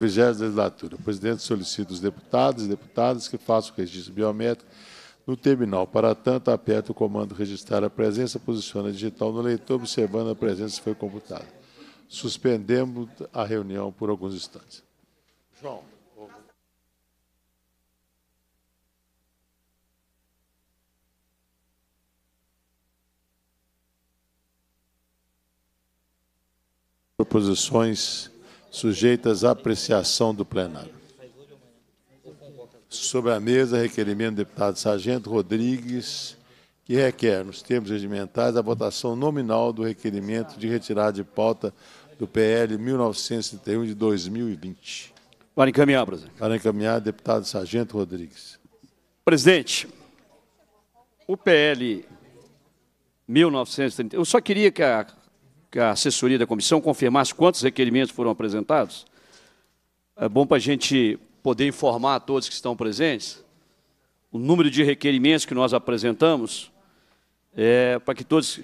20 legislatura. O presidente solicita os deputados e deputadas que façam o registro biométrico no terminal. Para tanto, aperta o comando registrar a presença, posiciona digital no leitor, observando a presença se foi computada. Suspendemos a reunião por alguns instantes. João. Proposições sujeitas à apreciação do plenário. Sobre a mesa, requerimento do deputado Sargento Rodrigues, que requer, nos termos regimentais, a votação nominal do requerimento de retirada de pauta do PL 1931 de 2020. Para encaminhar, presidente. Para encaminhar, deputado Sargento Rodrigues. Presidente, o PL 1931. Eu só queria que a que a assessoria da comissão confirmasse quantos requerimentos foram apresentados? É bom para a gente poder informar a todos que estão presentes o número de requerimentos que nós apresentamos, é, para que todos...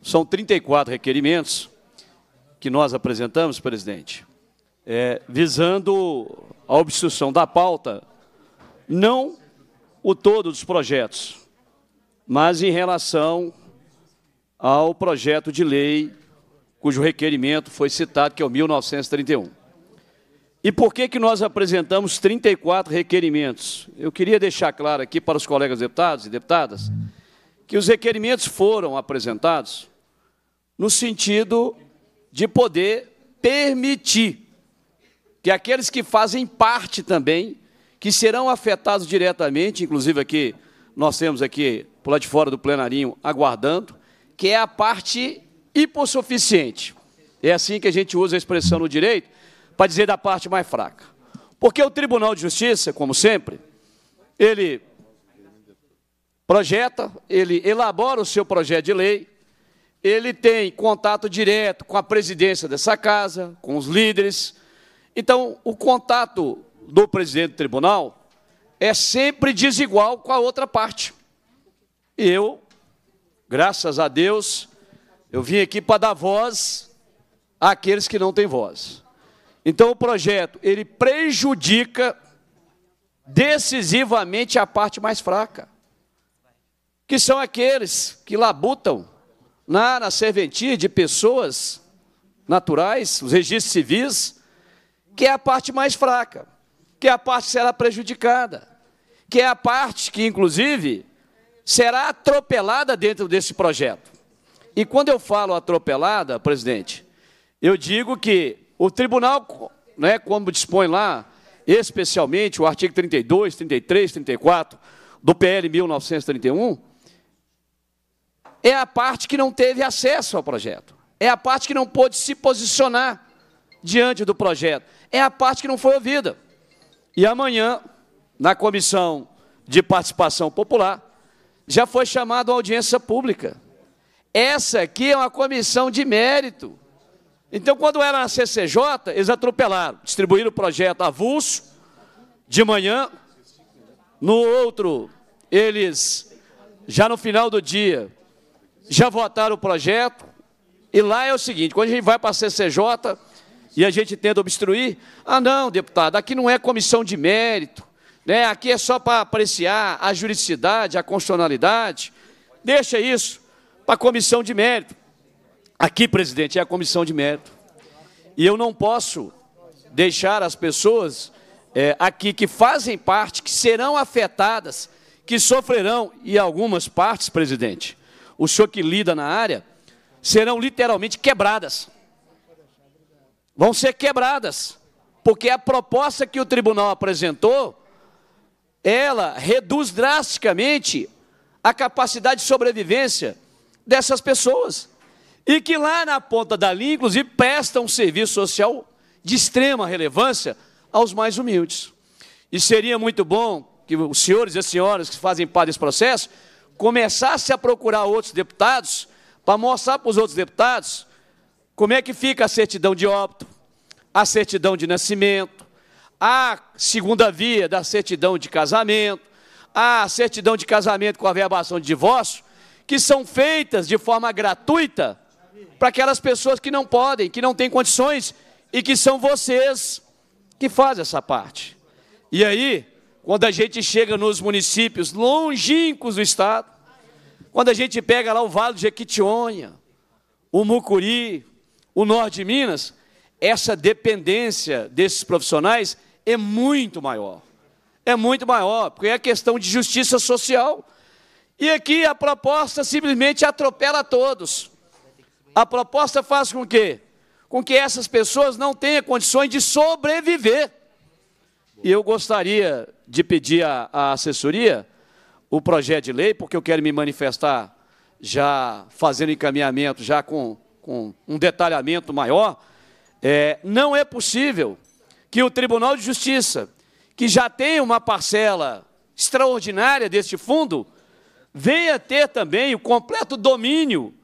São 34 requerimentos que nós apresentamos, presidente, é, visando a obstrução da pauta, não o todo dos projetos, mas em relação ao projeto de lei cujo requerimento foi citado, que é o 1931. E por que, que nós apresentamos 34 requerimentos? Eu queria deixar claro aqui para os colegas deputados e deputadas que os requerimentos foram apresentados no sentido de poder permitir que aqueles que fazem parte também, que serão afetados diretamente, inclusive aqui, nós temos aqui, por lá de fora do plenarinho, aguardando, que é a parte hipossuficiente. É assim que a gente usa a expressão no direito para dizer da parte mais fraca. Porque o Tribunal de Justiça, como sempre, ele projeta, ele elabora o seu projeto de lei, ele tem contato direto com a presidência dessa casa, com os líderes. Então, o contato do presidente do tribunal é sempre desigual com a outra parte. E eu Graças a Deus, eu vim aqui para dar voz àqueles que não têm voz. Então o projeto, ele prejudica decisivamente a parte mais fraca, que são aqueles que labutam na, na serventia de pessoas naturais, os registros civis, que é a parte mais fraca, que é a parte que será prejudicada, que é a parte que, inclusive, será atropelada dentro desse projeto. E quando eu falo atropelada, presidente, eu digo que o tribunal, né, como dispõe lá, especialmente o artigo 32, 33, 34 do PL 1931, é a parte que não teve acesso ao projeto, é a parte que não pôde se posicionar diante do projeto, é a parte que não foi ouvida. E amanhã, na comissão de participação popular, já foi chamado a audiência pública. Essa aqui é uma comissão de mérito. Então, quando era na CCJ, eles atropelaram, distribuíram o projeto avulso, de manhã, no outro, eles, já no final do dia, já votaram o projeto, e lá é o seguinte, quando a gente vai para a CCJ e a gente tenta obstruir, ah, não, deputado, aqui não é comissão de mérito, né? aqui é só para apreciar a juridicidade, a constitucionalidade. Deixa isso para a comissão de mérito. Aqui, presidente, é a comissão de mérito. E eu não posso deixar as pessoas é, aqui que fazem parte, que serão afetadas, que sofrerão, e algumas partes, presidente, o senhor que lida na área, serão literalmente quebradas. Vão ser quebradas, porque a proposta que o tribunal apresentou ela reduz drasticamente a capacidade de sobrevivência dessas pessoas. E que lá na ponta da linha, inclusive, presta um serviço social de extrema relevância aos mais humildes. E seria muito bom que os senhores e as senhoras que fazem parte desse processo começassem a procurar outros deputados para mostrar para os outros deputados como é que fica a certidão de óbito, a certidão de nascimento, a segunda via da certidão de casamento, a certidão de casamento com a verbação de divórcio, que são feitas de forma gratuita para aquelas pessoas que não podem, que não têm condições e que são vocês que fazem essa parte. E aí, quando a gente chega nos municípios longínquos do estado, quando a gente pega lá o Vale de Jequitinhonha, o Mucuri, o norte de Minas, essa dependência desses profissionais é muito maior. É muito maior, porque é questão de justiça social. E aqui a proposta simplesmente atropela todos. A proposta faz com que, com que essas pessoas não tenham condições de sobreviver. E eu gostaria de pedir à assessoria o projeto de lei, porque eu quero me manifestar já fazendo encaminhamento, já com, com um detalhamento maior. É, não é possível que o Tribunal de Justiça, que já tem uma parcela extraordinária deste fundo, venha ter também o completo domínio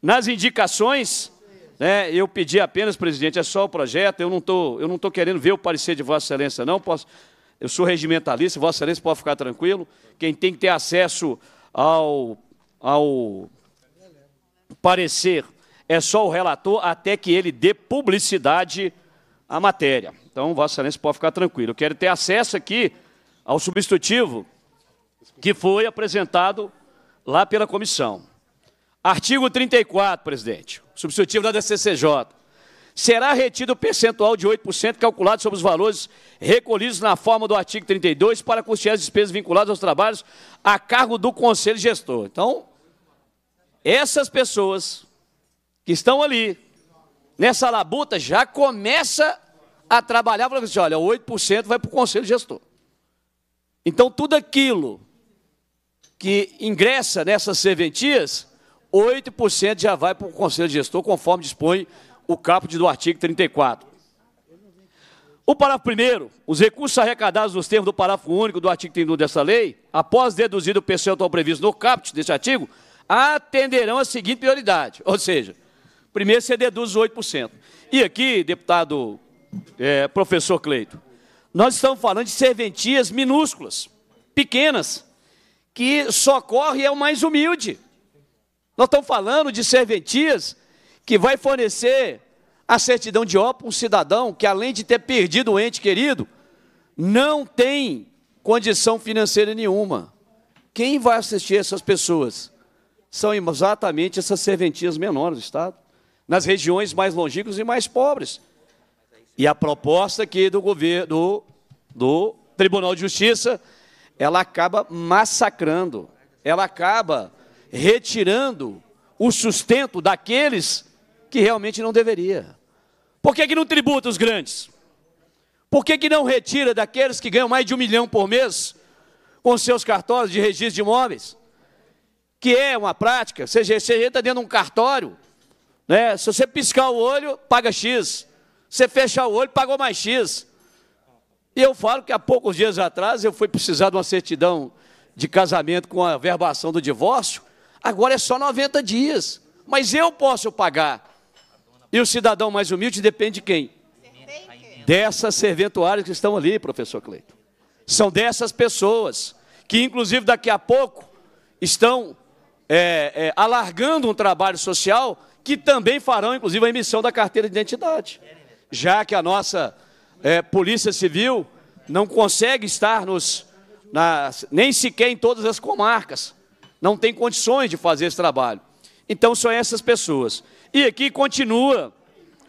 nas indicações. Né? Eu pedi apenas, presidente, é só o projeto, eu não eu não estou querendo ver o parecer de Vossa Excelência, não. Posso, eu sou regimentalista, Vossa Excelência pode ficar tranquilo. Quem tem que ter acesso ao, ao parecer é só o relator, até que ele dê publicidade à matéria. Então, Vossa Excelência pode ficar tranquilo. Eu quero ter acesso aqui ao substitutivo que foi apresentado lá pela comissão. Artigo 34, presidente, substitutivo da DCCJ. Será retido o percentual de 8% calculado sobre os valores recolhidos na forma do artigo 32 para custear as despesas vinculadas aos trabalhos a cargo do conselho gestor. Então, essas pessoas que estão ali, nessa labuta, já começa a trabalhar, falando assim: olha, 8% vai para o conselho gestor. Então, tudo aquilo que ingressa nessas serventias, 8% já vai para o conselho gestor, conforme dispõe o caput do artigo 34. O parágrafo primeiro, os recursos arrecadados nos termos do parágrafo único do artigo 31 dessa lei, após deduzido o percentual previsto no caput deste artigo, atenderão a seguinte prioridade, ou seja, primeiro você deduz os 8%. E aqui, deputado é, professor Cleito. Nós estamos falando de serventias minúsculas, pequenas, que socorre é o mais humilde. Nós estamos falando de serventias que vai fornecer a certidão de óbito um cidadão que, além de ter perdido o ente querido, não tem condição financeira nenhuma. Quem vai assistir essas pessoas? São exatamente essas serventias menores do Estado, nas regiões mais longínquas e mais pobres. E a proposta aqui do governo do, do Tribunal de Justiça, ela acaba massacrando, ela acaba retirando o sustento daqueles que realmente não deveria. Por que, que não tributa os grandes? Por que, que não retira daqueles que ganham mais de um milhão por mês com seus cartórios de registro de imóveis? Que é uma prática, você, você entra dentro de um cartório, né? se você piscar o olho, paga X. Você fecha o olho, pagou mais X. E eu falo que há poucos dias atrás eu fui precisar de uma certidão de casamento com a verbação do divórcio. Agora é só 90 dias. Mas eu posso pagar. E o cidadão mais humilde depende de quem? Dessas serventuárias que estão ali, professor Cleiton. São dessas pessoas que, inclusive, daqui a pouco estão é, é, alargando um trabalho social que também farão, inclusive, a emissão da carteira de identidade já que a nossa é, Polícia Civil não consegue estar nos, nem sequer em todas as comarcas, não tem condições de fazer esse trabalho. Então são essas pessoas. E aqui continua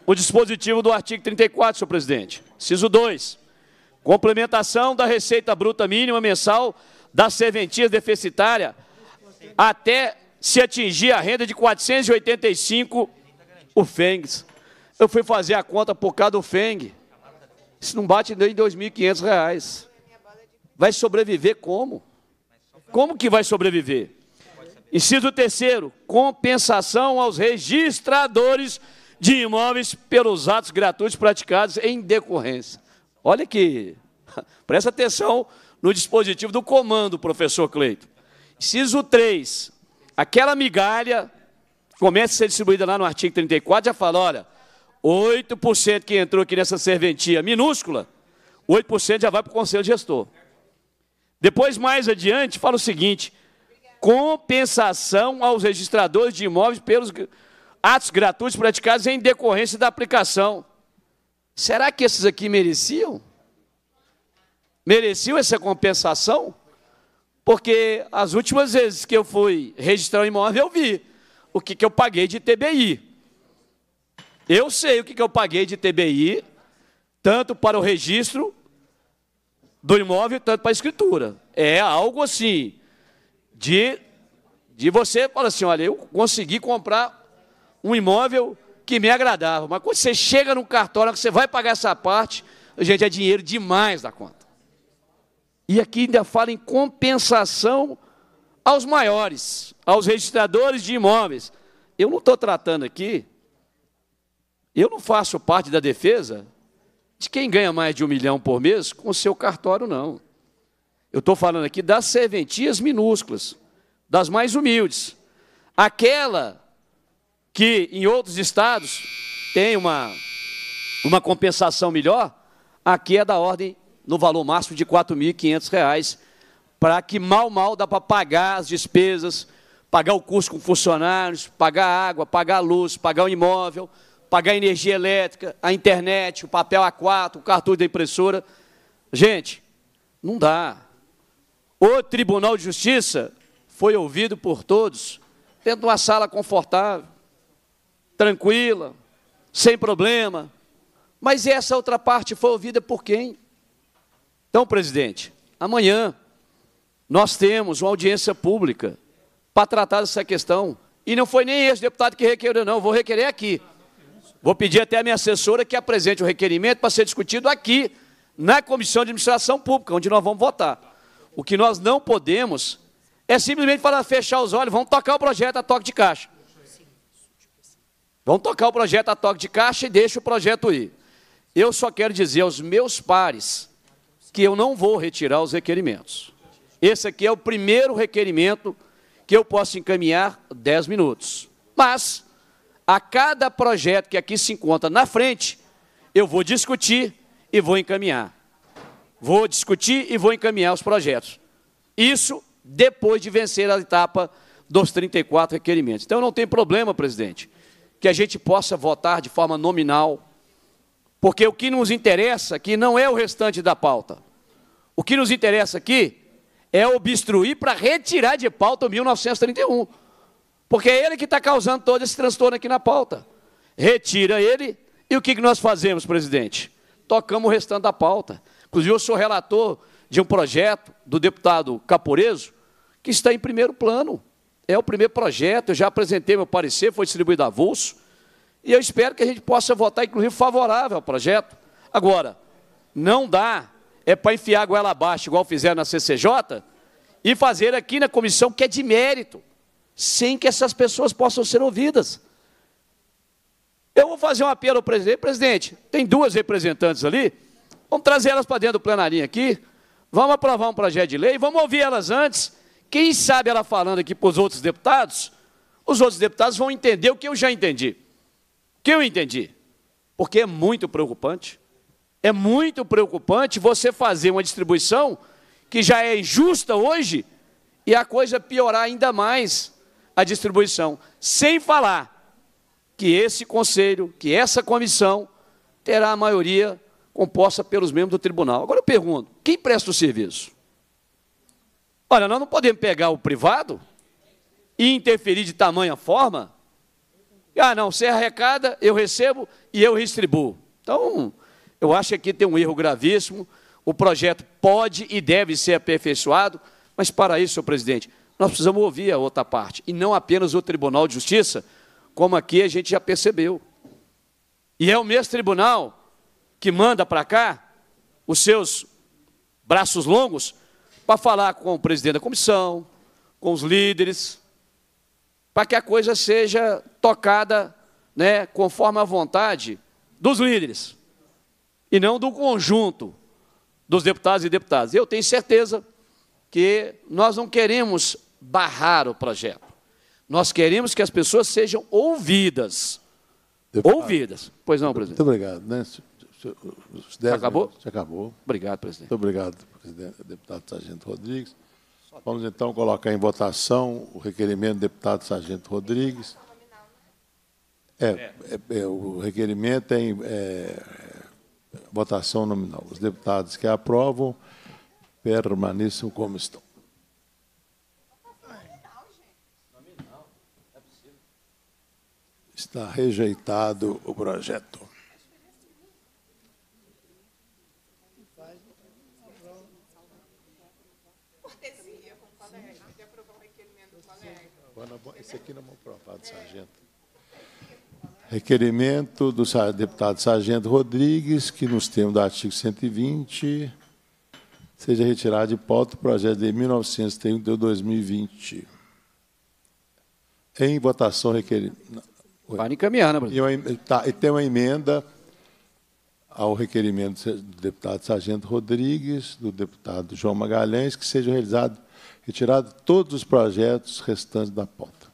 o dispositivo do artigo 34, senhor presidente. Ciso 2. Complementação da receita bruta mínima mensal da serventia deficitária até se atingir a renda de 485 o fengs eu fui fazer a conta por causa do Feng. Isso não bate nem R$ 2.500. Vai sobreviver como? Como que vai sobreviver? Inciso terceiro, compensação aos registradores de imóveis pelos atos gratuitos praticados em decorrência. Olha aqui, presta atenção no dispositivo do comando, professor Cleito. Inciso 3, aquela migalha começa a ser distribuída lá no artigo 34, já fala, olha, 8% que entrou aqui nessa serventia minúscula, 8% já vai para o conselho gestor. Depois, mais adiante, fala o seguinte: compensação aos registradores de imóveis pelos atos gratuitos praticados em decorrência da aplicação. Será que esses aqui mereciam? Mereciam essa compensação? Porque as últimas vezes que eu fui registrar um imóvel, eu vi o que, que eu paguei de TBI. Eu sei o que eu paguei de TBI, tanto para o registro do imóvel, tanto para a escritura. É algo assim, de, de você falar assim, olha, eu consegui comprar um imóvel que me agradava. Mas quando você chega no cartório, que você vai pagar essa parte, gente, é dinheiro demais da conta. E aqui ainda fala em compensação aos maiores, aos registradores de imóveis. Eu não estou tratando aqui eu não faço parte da defesa de quem ganha mais de um milhão por mês com o seu cartório, não. Eu estou falando aqui das serventias minúsculas, das mais humildes. Aquela que em outros estados tem uma, uma compensação melhor, aqui é da ordem no valor máximo de R$ reais para que mal, mal dá para pagar as despesas, pagar o custo com funcionários, pagar água, pagar luz, pagar o imóvel, pagar a energia elétrica, a internet, o papel A4, o cartucho da impressora. Gente, não dá. O Tribunal de Justiça foi ouvido por todos dentro de uma sala confortável, tranquila, sem problema. Mas essa outra parte foi ouvida por quem? Então, presidente, amanhã nós temos uma audiência pública para tratar dessa questão. E não foi nem esse deputado que requereu, não. Vou requerer aqui. Vou pedir até a minha assessora que apresente o requerimento para ser discutido aqui, na Comissão de Administração Pública, onde nós vamos votar. O que nós não podemos é simplesmente falar, fechar os olhos, vamos tocar o projeto a toque de caixa. Vamos tocar o projeto a toque de caixa e deixa o projeto ir. Eu só quero dizer aos meus pares que eu não vou retirar os requerimentos. Esse aqui é o primeiro requerimento que eu posso encaminhar 10 minutos. Mas, a cada projeto que aqui se encontra na frente, eu vou discutir e vou encaminhar. Vou discutir e vou encaminhar os projetos. Isso depois de vencer a etapa dos 34 requerimentos. Então não tem problema, presidente, que a gente possa votar de forma nominal, porque o que nos interessa aqui não é o restante da pauta. O que nos interessa aqui é obstruir para retirar de pauta o 1931. Porque é ele que está causando todo esse transtorno aqui na pauta. Retira ele. E o que, nós fazemos, presidente? Tocamos o restante da pauta. Inclusive, eu sou relator de um projeto do deputado Caporeso, que está em primeiro plano. É o primeiro projeto, eu já apresentei meu parecer, foi distribuído a avulso, e eu espero que a gente possa votar, inclusive, favorável ao projeto. Agora, não dá, é para enfiar a goela abaixo, igual fizeram na CCJ, e fazer aqui na comissão, que é de mérito sem que essas pessoas possam ser ouvidas. Eu vou fazer um apelo ao presidente. Presidente, tem duas representantes ali. Vamos trazer elas para dentro do plenário aqui. Vamos aprovar um projeto de lei. Vamos ouvir elas antes. Quem sabe ela falando aqui para os outros deputados, os outros deputados vão entender o que eu já entendi. O que eu entendi. Porque é muito preocupante. É muito preocupante você fazer uma distribuição que já é injusta hoje e a coisa piorar ainda mais a distribuição. Sem falar que esse conselho, que essa comissão, terá a maioria composta pelos membros do tribunal. Agora eu pergunto: quem presta o serviço? Olha, nós não podemos pegar o privado e interferir de tamanha forma. Ah, não, você arrecada, eu recebo e eu distribuo. Então, eu acho que aqui tem um erro gravíssimo. O projeto pode e deve ser aperfeiçoado, mas para isso, senhor presidente, nós precisamos ouvir a outra parte, e não apenas o Tribunal de Justiça, como aqui a gente já percebeu. E é o mesmo tribunal que manda para cá os seus braços longos para falar com o presidente da comissão, com os líderes, para que a coisa seja tocada né, conforme a vontade dos líderes e não do conjunto dos deputados e deputadas. Eu tenho certeza que nós não queremos barrar o projeto. Nós queremos que as pessoas sejam ouvidas. Deputado. Ouvidas. Pois não, presidente. Muito obrigado. Né? Os dez acabou? Minutos. acabou. Obrigado, presidente. Muito obrigado, presidente, deputado Sargento Rodrigues. Vamos então colocar em votação o requerimento do deputado Sargento Rodrigues. É, é, é o requerimento é, em, é votação nominal. Os deputados que aprovam permaneçam como estão. Está rejeitado o projeto. Esse aqui não é aprovado, sargento. Requerimento do deputado Sargento Rodrigues, que nos termos do artigo 120, seja retirado de pauta o projeto de 1930 de 2020. Em votação, requerimento. Vai encaminhar, né, presidente? E, tá, e tem uma emenda ao requerimento do deputado Sargento Rodrigues, do deputado João Magalhães, que sejam realizados, retirados todos os projetos restantes da pauta.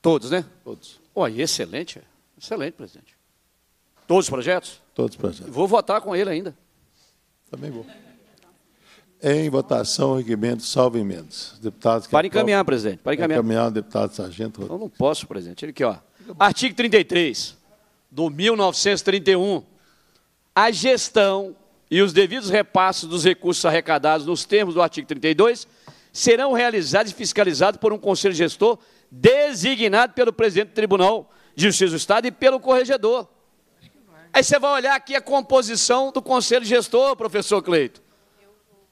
Todos, né? Todos. Olha, excelente, excelente, presidente. Todos os projetos? Todos os projetos. Vou votar com ele ainda. Também vou. Em votação, o requerimento, salvo emendas. deputados. que Para encaminhar, presidente. Para encaminhar. encaminhar o deputado Sargento Rodrigues. Eu não posso, presidente. Ele aqui, ó. Artigo 33 do 1931. A gestão e os devidos repassos dos recursos arrecadados nos termos do artigo 32 serão realizados e fiscalizados por um conselho gestor designado pelo presidente do Tribunal de Justiça do Estado e pelo corregedor. Aí você vai olhar aqui a composição do conselho gestor, professor Cleito.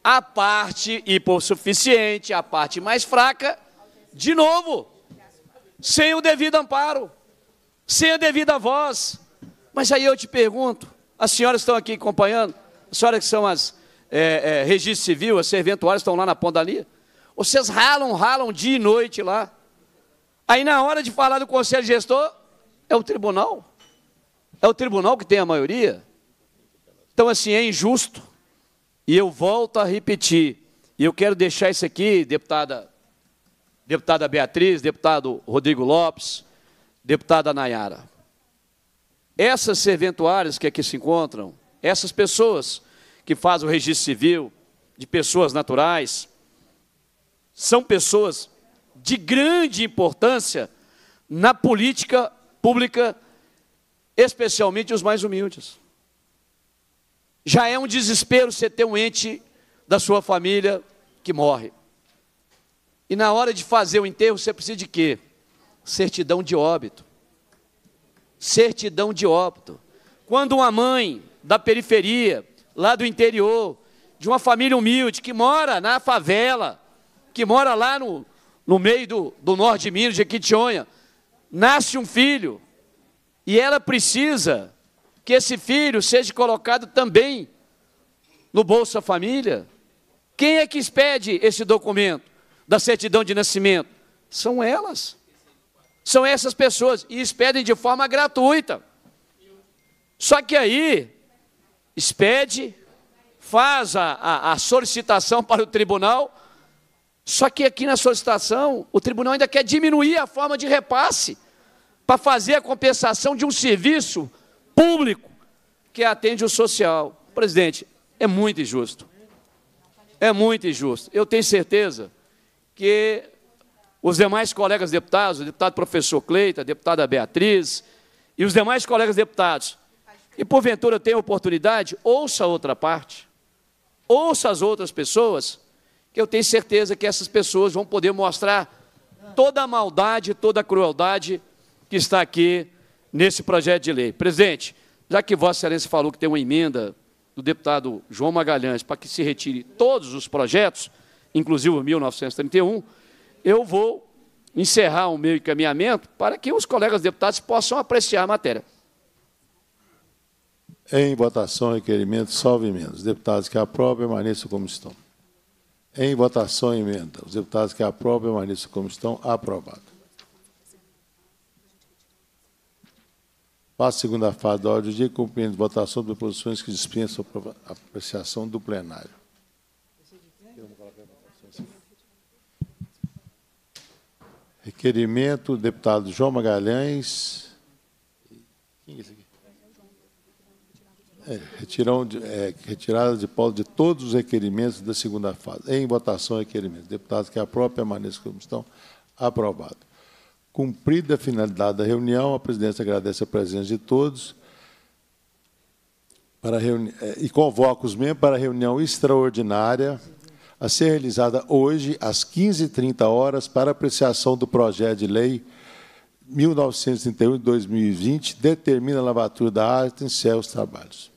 A parte hipossuficiente, a parte mais fraca, de novo, sem o devido amparo sem a devida voz. Mas aí eu te pergunto, as senhoras estão aqui acompanhando, as senhoras que são as é, é, registro civil, as serventuárias estão lá na ponta da vocês ralam, ralam dia e noite lá. Aí na hora de falar do conselho gestor, é o tribunal. É o tribunal que tem a maioria. Então, assim, é injusto. E eu volto a repetir. E eu quero deixar isso aqui, deputada, deputada Beatriz, deputado Rodrigo Lopes, deputada Nayara. Essas serventuárias que aqui se encontram, essas pessoas que fazem o registro civil de pessoas naturais, são pessoas de grande importância na política pública, especialmente os mais humildes. Já é um desespero você ter um ente da sua família que morre. E na hora de fazer o enterro, você precisa de quê? certidão de óbito. Certidão de óbito. Quando uma mãe da periferia, lá do interior, de uma família humilde, que mora na favela, que mora lá no, no meio do, do norte de Minas, de Jequitinhonha, nasce um filho e ela precisa que esse filho seja colocado também no Bolsa Família, quem é que expede esse documento da certidão de nascimento? São elas são essas pessoas e expedem de forma gratuita. Só que aí, expede, faz a, a, a, solicitação para o tribunal, só que aqui na solicitação, o tribunal ainda quer diminuir a forma de repasse para fazer a compensação de um serviço público que atende o social. Presidente, é muito injusto. É muito injusto. Eu tenho certeza que os demais colegas deputados, o deputado professor Cleita, a deputada Beatriz e os demais colegas deputados. E porventura tem oportunidade, ouça a outra parte, ouça as outras pessoas, que eu tenho certeza que essas pessoas vão poder mostrar toda a maldade, toda a crueldade que está aqui nesse projeto de lei. Presidente, já que Vossa Excelência falou que tem uma emenda do deputado João Magalhães para que se retire todos os projetos, inclusive o 1931, eu vou encerrar o meu encaminhamento para que os colegas deputados possam apreciar a matéria. Em votação, requerimento, salvo emendas. Os deputados que aprovam, permaneçam como estão. Em votação, emenda. Os deputados que aprovam, permaneçam como estão. Aprovado. Passo a segunda fase da ordem do dia, cumprindo votação de proposições que dispensam apreciação do plenário. Requerimento do deputado João Magalhães. Quem é esse aqui? É, retirão de, é, retirada de pauta de todos os requerimentos da segunda fase. Em votação, requerimento. Deputados que a própria maneira como estão. Aprovado. Cumprida a finalidade da reunião, a presidência agradece a presença de todos para reuni é, e convoca os membros para reunião extraordinária a ser realizada hoje, às 15h30 horas, para apreciação do projeto de lei 1931 2020, determina a lavatura da arte em céus trabalhos.